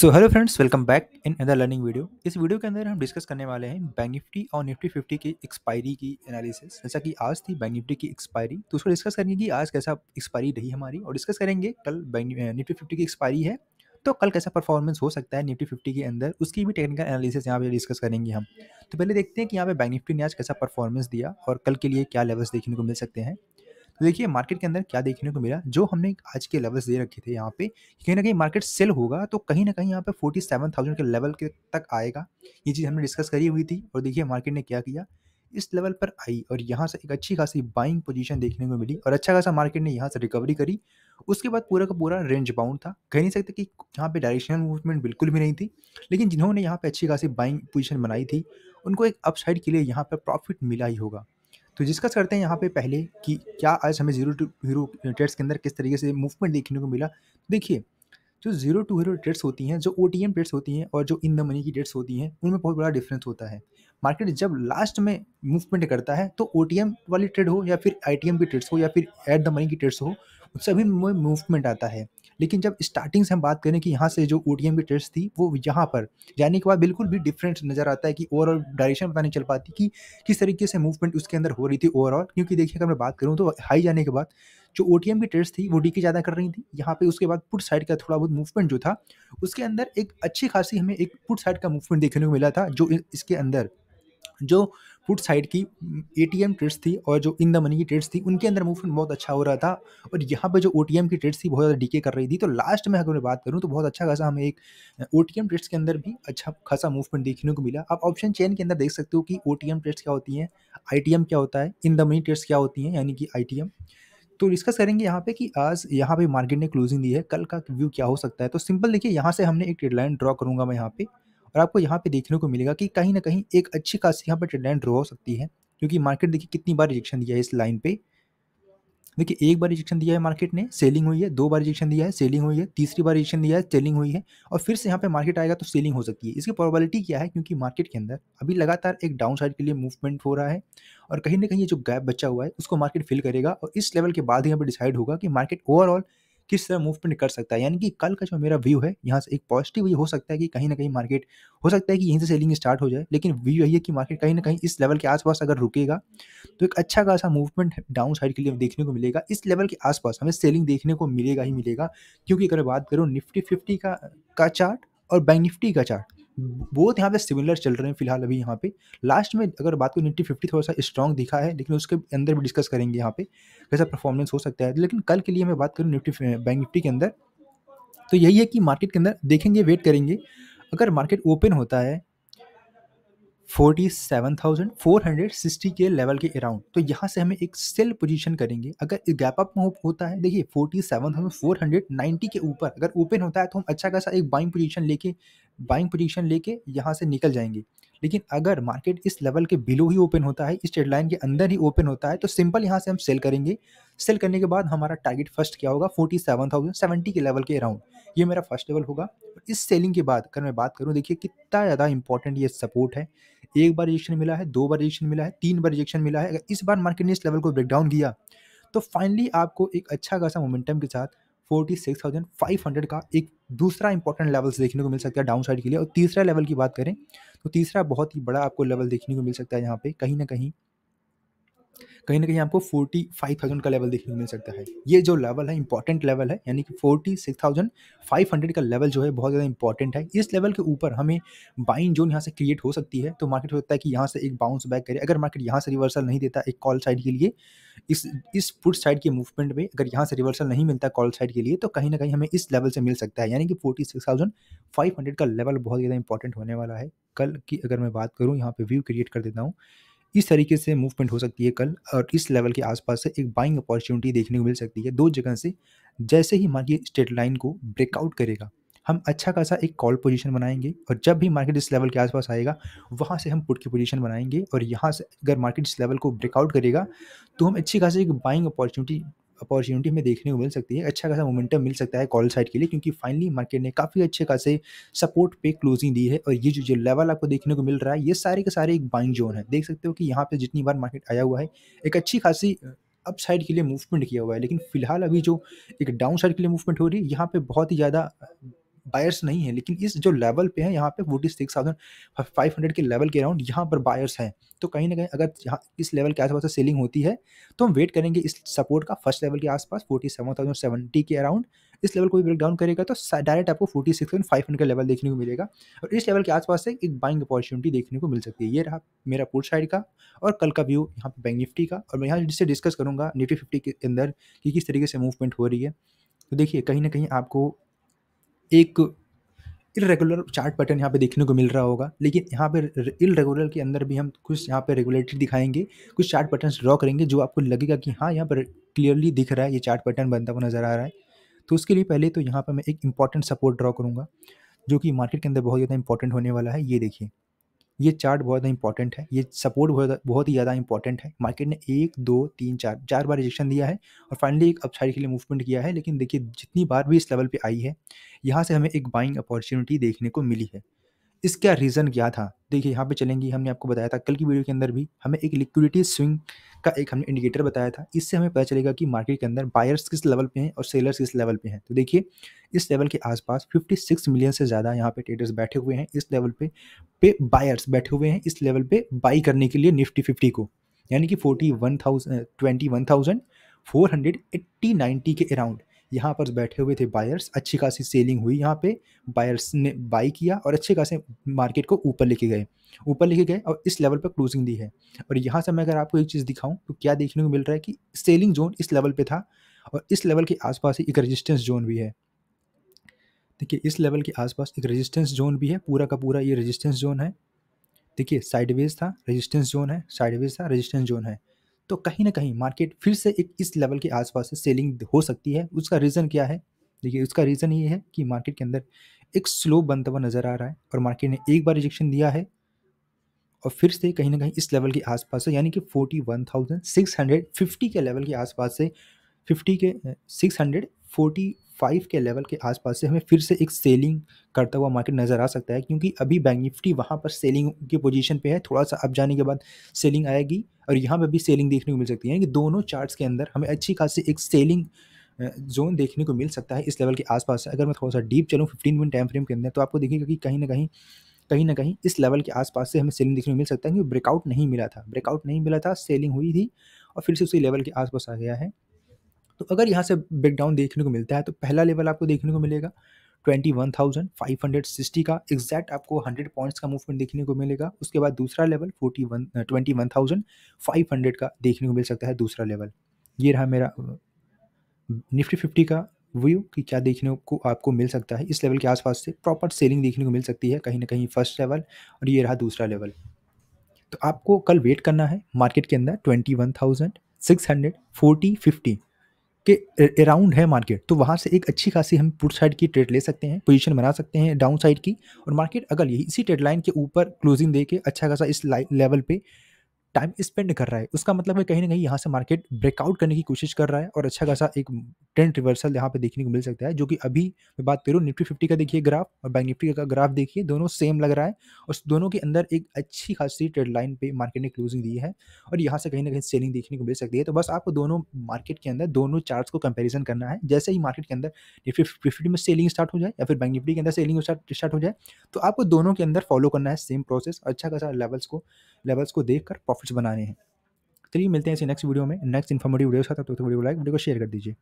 so hello friends welcome back in other learning video इस वीडियो के अंदर हम डिस्कस करने वाले हैं बैंक निफ्टी और निफ्टी फिफ्टी की एक्सपायरी की एनालिसिस जैसा कि आज थी बैंक निफ्टी की एक्सपायरी तो उसको डिस्कस करेंगे कि आज कैसा एक्सपायरी रही हमारी और डिस्कस करेंगे कल बैंक निफ्टी फिफ्टी की एक्सपायरी है तो कल कैसा परफॉर्मेंस हो सकता है निफ्टी फिफ्टी के अंदर उसकी भी टेक्निकल एनालिसिस यहाँ पर डिस्कस करेंगे हम तो पहले देखते हैं कि यहाँ पर बैंक निफ्टी ने आज कैसा परफॉर्मेंस दिया और कल के लिए क्या लेवल्स देखने को मिल सकते हैं तो देखिए मार्केट के अंदर क्या देखने को मिला जो हमने आज के लेवल्स दे रखे थे यहाँ पे कहीं ना कहीं मार्केट सेल होगा तो कहीं ना कहीं यहाँ पे फोर्टी सेवन थाउजेंड के लेवल के तक आएगा ये चीज़ हमने डिस्कस करी हुई थी और देखिए मार्केट ने क्या किया इस लेवल पर आई और यहाँ से एक अच्छी खासी बाइंग पोजीशन देखने को मिली और अच्छा खासा मार्केट ने यहाँ से रिकवरी करी उसके बाद पूरा का पूरा रेंज बाउंड था कह नहीं सकते कि यहाँ पे डायरेक्शनल मूवमेंट बिल्कुल भी नहीं थी लेकिन जिन्होंने यहाँ पे अच्छी खासी बाइंग पोजीशन बनाई थी उनको एक अपसाइड के लिए यहाँ पर प्रॉफिट मिला ही होगा तो डिस्कस करते हैं यहाँ पे पहले कि क्या आज हमें जीरो टू हीरो ट्रेड्स के अंदर किस तरीके से मूवमेंट देखने को मिला देखिए जो जीरो टू हीरो ट्रेड्स होती हैं जो ओ टी एम ट्रेड्स होती हैं और जो इन द मनी की ट्रेड्स होती हैं उनमें बहुत बड़ा डिफरेंस होता है मार्केट जब लास्ट में मूवमेंट करता है तो ओ टी एम वाली ट्रेड हो या फिर आई टी एम की ट्रेड्स हो या फिर एट द मनी की ट्रेड्स हो सभी में मूवमेंट आता है लेकिन जब स्टार्टिंग से हम बात करें कि यहाँ से जो ओ की टेस्ट थी वो यहाँ पर जाने के बाद बिल्कुल भी डिफरेंट नज़र आता है कि ओवरऑल डायरेक्शन पता नहीं चल पाती कि किस तरीके से मूवमेंट उसके अंदर हो रही थी ओवरऑल क्योंकि देखिए अगर मैं बात करूँ तो हाई जाने के बाद जो ओ की टेस्ट थी वो डी के ज़्यादा कर रही थी यहाँ पर उसके बाद पुट साइड का थोड़ा बहुत मूवमेंट जो था उसके अंदर एक अच्छी खासी हमें एक पुट साइड का मूवमेंट देखने को मिला था जो इसके अंदर जो पुट साइड की ए टी एम ट्रेड्स थी और जो इन द मनी की ट्रेड्स थी उनके अंदर मूवमेंट बहुत अच्छा हो रहा था और यहाँ पे जो ओ टी एम की ट्रेड्स थी बहुत ज़्यादा डीके कर रही थी तो लास्ट में अगर मैं बात करूँ तो बहुत अच्छा खासा हमें एक ओ टी एम ट्रेड्स के अंदर भी अच्छा खासा मूवमेंट देखने को मिला आप ऑप्शन चेन के अंदर देख सकते हो कि ओ टी एम ट्रेड्स क्या होती हैं आई टी एम क्या होता है इन द मनी ट्रेड्स क्या होती हैं यानी कि आई टी एम तो डिस्कस करेंगे यहाँ पे कि आज यहाँ पे मार्केट ने क्लोजिंग दी है कल का व्यू क्या हो सकता है तो सिंपल देखिए यहाँ से हमने एक लाइन ड्रॉ करूँगा मैं यहाँ पे और आपको यहाँ पे देखने को मिलेगा कि कहीं ना कहीं एक अच्छी खासी यहाँ पर ट्रेंड लाइन हो सकती है क्योंकि मार्केट देखिए कितनी बार रिजेक्शन दिया है इस लाइन पे देखिए एक बार रिजेक्शन दिया है मार्केट ने सेलिंग हुई है दो बार रिजेक्शन दिया है सेलिंग हुई है तीसरी बार रिजेक्शन दिया है सेलिंग हुई है और फिर से यहाँ पे मार्केट आएगा तो सेलिंग हो सकती है इसकी प्रोबेबिलिटी क्या है क्योंकि मार्केट के अंदर अभी लगातार एक डाउन साइड के लिए मूवमेंट हो रहा है और कहीं ना कहीं ये जो गैप बचा हुआ है उसको मार्केट फिल करेगा और इस लेवल के बाद ही यहाँ पर डिसाइड होगा कि मार्केट ओवरऑल किस तरह मूवमेंट कर सकता है यानी कि कल का जो मेरा व्यू है यहाँ से एक पॉजिटिव ये हो सकता है कि कहीं ना कहीं मार्केट हो सकता है कि यहीं से सेलिंग स्टार्ट हो जाए लेकिन व्यू यही है कि मार्केट कहीं ना कहीं इस लेवल के आसपास अगर रुकेगा तो एक अच्छा खासा मूवमेंट डाउन साइड के लिए देखने को मिलेगा इस लेवल के आसपास हमें सेलिंग देखने को मिलेगा ही मिलेगा क्योंकि अगर बात करूँ निफ्टी फिफ्टी का का चार्ट और बैंक निफ्टी का चार्ट बहुत यहाँ पे सिमिलर चल रहे हैं फिलहाल अभी यहाँ पे लास्ट में अगर बात करें निफ्टी फिफ्टी थोड़ा सा स्ट्रॉन्ग दिखा है लेकिन उसके अंदर भी डिस्कस करेंगे यहाँ पे कैसा परफॉर्मेंस हो सकता है लेकिन कल के लिए मैं बात करूँ निफ्टी बैंक निफ्टी के अंदर तो यही है कि मार्केट के अंदर देखेंगे वेट करेंगे अगर मार्केट ओपन होता है forty seven thousand four hundred sixty के लेवल के अराउंड तो यहाँ से हमें एक सेल पोजीशन करेंगे अगर गैप अप होता है देखिए 47,490 seven thousand four hundred ninety के ऊपर अगर ओपन होता है तो हम अच्छा खासा एक बाइंग पोजीशन लेके बाइंग पोजीशन लेके यहाँ से निकल जाएंगे लेकिन अगर मार्केट इस लेवल के बिलो ही ओपन होता है इस डेडलाइन के अंदर ही ओपन होता है तो सिंपल यहाँ से हम सेल करेंगे सेल करने के बाद हमारा टारगेट फर्स्ट क्या होगा फोर्टी सेवन थाउजेंड सेवेंटी के लेवल के अराउंड ये मेरा फर्स्ट लेवल होगा इस सेलिंग के बाद अगर मैं बात करूँ देखिए कितना ज़्यादा इंपॉर्टेंट ये सपोर्ट है एक बार रिजेक्शन मिला है दो बार रिजेक्शन मिला है तीन बार रिजेक्शन मिला है अगर इस बार मार्केट ने इस लेवल को ब्रेकडाउन किया तो फाइनली आपको एक अच्छा खासा मोमेंटम के साथ 46,500 का एक दूसरा इंपॉर्टेंट लेवल्स देखने को मिल सकता है डाउन साइड के लिए और तीसरा लेवल की बात करें तो तीसरा बहुत ही बड़ा आपको लेवल देखने को मिल सकता है यहाँ पे कहीं ना कहीं कहीं ना कहीं आपको फोर्टी फाइव थाउजेंड का लेवल देखने को मिल सकता है ये जो लेवल है इंपॉर्टेंट लेवल है यानी कि forty six thousand five hundred का लेवल जो है बहुत ज़्यादा इंपॉर्टेंट है इस लेवल के ऊपर हमें बाइंग जोन यहाँ से क्रिएट हो सकती है तो मार्केट हो सकता है कि यहाँ से एक बाउंस बैक करे अगर मार्केट यहाँ से रिवर्सल नहीं देता एक कॉल साइड के लिए इस इस पुट साइड के मूवमेंट में अगर यहाँ से रिवर्सल नहीं मिलता कॉल साइड के लिए तो कहीं ना कहीं हमें इस लेवल से मिल सकता है यानी कि forty six thousand five hundred का लेवल बहुत ज़्यादा इंपॉर्टेंट होने वाला है कल की अगर मैं बात करूँ यहाँ पे व्यू क्रिएट कर देता हूँ इस तरीके से मूवमेंट हो सकती है कल और इस लेवल के आसपास से एक बाइंग अपॉर्चुनिटी देखने को मिल सकती है दो जगह से जैसे ही मार्केट स्टेट लाइन को ब्रेकआउट करेगा हम अच्छा खासा एक कॉल पोजीशन बनाएंगे और जब भी मार्केट इस लेवल के आसपास आएगा वहाँ से हम पुट की पोजीशन बनाएंगे और यहाँ से अगर मार्केट इस लेवल को ब्रेकआउट करेगा तो हम अच्छी खासी एक बाइंग अपॉर्चुनिटी अपॉर्चुनिटी हमें देखने को मिल सकती है अच्छा खासा मोमेंटम मिल सकता है कॉल साइड के लिए क्योंकि फाइनली मार्केट ने काफ़ी अच्छे खासे सपोर्ट पे क्लोजिंग दी है और ये जो जो लेवल आपको देखने को मिल रहा है ये सारे के सारे एक बाइंग जोन है देख सकते हो कि यहाँ पर जितनी बार मार्केट आया हुआ है एक अच्छी खासी अप uh, साइड के लिए मूवमेंट किया हुआ है लेकिन फिलहाल अभी जो एक डाउन साइड के लिए मूवमेंट हो रही है यहाँ पे बहुत ही ज़्यादा बायर्स नहीं है लेकिन इस जो लेवल पे है यहाँ पे forty six thousand five hundred के लेवल के अराउंड यहाँ पर बायर्स हैं तो कहीं ना कहीं अगर यहाँ इस लेवल के आसपास सेलिंग होती है तो हम वेट करेंगे इस सपोर्ट का फर्स्ट लेवल के आसपास फोर्टी सेवन थाउजेंड सेवेंटी के अराउंड इस लेवल को भी ब्रेकडाउन करेगा तो डायरेक्ट आपको forty six thousand five hundred का लेवल देखने को मिलेगा और इस लेवल के आसपास से एक बाइंग अपॉर्चुनिटी देखने को मिल सकती है ये रहा मेरा पुट साइड का और कल का व्यू यहाँ पे बैंक निफ्टी का और मैं यहाँ जिससे डिस्कस करूँगा निफ्टी फिफ्टी के अंदर कि किस तरीके से मूवमेंट हो रही है तो देखिए कहीं ना कहीं आपको एक इरेगुलर चार्ट पैटर्न यहाँ पे देखने को मिल रहा होगा लेकिन यहाँ पे इरेगुलर के अंदर भी हम कुछ यहाँ पे रेगुलेटरी दिखाएंगे कुछ चार्ट पैटर्न ड्रॉ करेंगे जो आपको लगेगा कि हाँ यहाँ पर क्लियरली दिख रहा है ये चार्ट पैटर्न बनता हुआ नज़र आ रहा है तो उसके लिए पहले तो यहाँ पर मैं एक इंपॉर्टेंट सपोर्ट ड्रॉ करूँगा जो कि मार्केट के अंदर बहुत ज़्यादा इंपॉर्टेंट होने वाला है ये देखिए ये चार्ट बहुत इंपॉर्टेंट है ये सपोर्ट बहुत बहुत ही ज़्यादा इंपॉर्टेंट है मार्केट ने एक दो तीन चार चार बार रिजेक्शन दिया है और फाइनली एक अपसाइड के लिए मूवमेंट किया है लेकिन देखिए जितनी बार भी इस लेवल पर आई है यहाँ से हमें एक बाइंग अपॉर्चुनिटी देखने को मिली है इसका रीज़न क्या था देखिए यहाँ पे चलेंगी हमने आपको बताया था कल की वीडियो के अंदर भी हमें एक लिक्विडिटी स्विंग का एक हमने इंडिकेटर बताया था इससे हमें पता चलेगा कि मार्केट के अंदर बायर्स किस लेवल पे हैं और सेलर्स किस लेवल पे हैं तो देखिए इस लेवल के आसपास 56 मिलियन से ज़्यादा यहाँ पे ट्रेडर्स बैठे हुए हैं इस लेवल पे पे बायर्स बैठे हुए हैं इस लेवल पर बाई करने के लिए निफ्टी फिफ्टी को यानी कि forty one thousand twenty one thousand four hundred eighty ninety के अराउंड यहाँ पर बैठे हुए थे बायर्स अच्छी खासी सेलिंग हुई यहाँ पे बायर्स ने बाई किया और अच्छे खासे मार्केट को ऊपर लेके गए ऊपर लेके गए और इस लेवल पर क्लोजिंग दी है और यहाँ से मैं अगर आपको एक चीज़ दिखाऊँ तो क्या देखने को मिल रहा है कि सेलिंग जोन इस लेवल पर था और इस लेवल के आसपास ही एक रजिस्टेंस जोन भी है देखिए इस लेवल के आसपास एक रजिस्टेंस जोन भी है पूरा का पूरा ये रजिस्टेंस जोन है देखिए साइडवेज था रेजिस्टेंस जोन है साइडवेज था रेजिस्टेंस जोन है तो कहीं ना कहीं मार्केट फिर से एक इस लेवल के आसपास से सेलिंग हो सकती है उसका रीज़न क्या है देखिए उसका रीज़न ये है कि मार्केट के अंदर एक स्लो बनता हुआ नज़र आ रहा है और मार्केट ने एक बार रिजेक्शन दिया है और फिर से कहीं ना कहीं इस लेवल के आसपास से यानी कि forty one thousand six hundred fifty के लेवल के आसपास से फिफ्टी के सिक्स हंड्रेड फोर्टी फाइव के लेवल के आसपास से हमें फिर से एक सेलिंग करता हुआ मार्केट नज़र आ सकता है क्योंकि अभी बैंक निफ्टी वहाँ पर सेलिंग की पोजीशन पे है थोड़ा सा अप जाने के बाद सेलिंग आएगी और यहाँ पर भी सेलिंग देखने को मिल सकती है कि दोनों चार्ट्स के अंदर हमें अच्छी खासी एक सेलिंग जोन देखने को मिल सकता है इस लेवल के आसपास अगर मैं थोड़ा सा डीप चलूँ फिफ्टीन मिनट टाइम फ्रेम के अंदर तो आपको देखिएगा कि कहीं ना कहीं कहीं ना कहीं इस लेवल के आसपास से हमें सेलिंग देखने को मिल सकता है क्योंकि ब्रेकआउट नहीं मिला था ब्रेकआउट नहीं मिला था सेलिंग हुई थी और फिर से उसी लेवल के आसपास आ गया है तो अगर यहाँ से ब्रेक डाउन देखने को मिलता है तो पहला लेवल आपको देखने को मिलेगा twenty one thousand five hundred sixty का एग्जैक्ट आपको हंड्रेड पॉइंट्स का मूवमेंट देखने को मिलेगा उसके बाद दूसरा level forty one twenty one thousand five hundred का देखने को मिल सकता है दूसरा लेवल ये रहा मेरा निफ्टी uh, फिफ्टी का व्यू कि क्या देखने को आपको मिल सकता है इस लेवल के आसपास से प्रॉपर सेलिंग देखने को मिल सकती है कहीं ना कहीं फर्स्ट लेवल और ये रहा दूसरा लेवल तो आपको कल वेट करना है मार्केट के अंदर twenty one thousand six hundred forty fifty के अराउंड है मार्केट तो वहाँ से एक अच्छी खासी हम पुट साइड की ट्रेड ले सकते हैं पोजीशन बना सकते हैं डाउन साइड की और मार्केट अगर यही इसी ट्रेड लाइन के ऊपर क्लोजिंग दे के अच्छा खासा इस लेवल पे टाइम स्पेंड कर रहा है उसका मतलब है कहीं ना कहीं यहाँ से मार्केट ब्रेकआउट करने की कोशिश कर रहा है और अच्छा खासा एक ट्रेंड रिवर्सल यहाँ पे देखने को मिल सकता है जो कि अभी मैं बात करूँ निफ्टी फिफ्टी का देखिए ग्राफ और बैंक निफ्टी का ग्राफ देखिए दोनों सेम लग रहा है और दोनों के अंदर एक अच्छी खासी ट्रेड लाइन पर मार्केट ने क्लोजिंग दी है और यहाँ से कहीं ना कहीं सेलिंग देखने को मिल सकती है तो बस आपको दोनों मार्केट के अंदर दोनों चार्ज को कंपेरिजन करना है जैसे ही मार्केट के अंदर निफ्टी फिफ्टी में सेलिंग स्टार्ट हो जाए या फिर बैंक निफ्टी के अंदर सेलिंग स्टार्ट हो जाए तो आपको दोनों के अंदर फॉलो करना है सेम प्रोसेस अच्छा खासा लेवल्स को लेवल्स को देख कर प्रॉफिट्स बनाने हैं तो चलिए मिलते हैं इसे नेक्स्ट वीडियो में नेक्स्ट इन्फॉर्मेटिव वीडियो के साथ तो वीडियो को लाइक वीडियो को शेयर कर दीजिए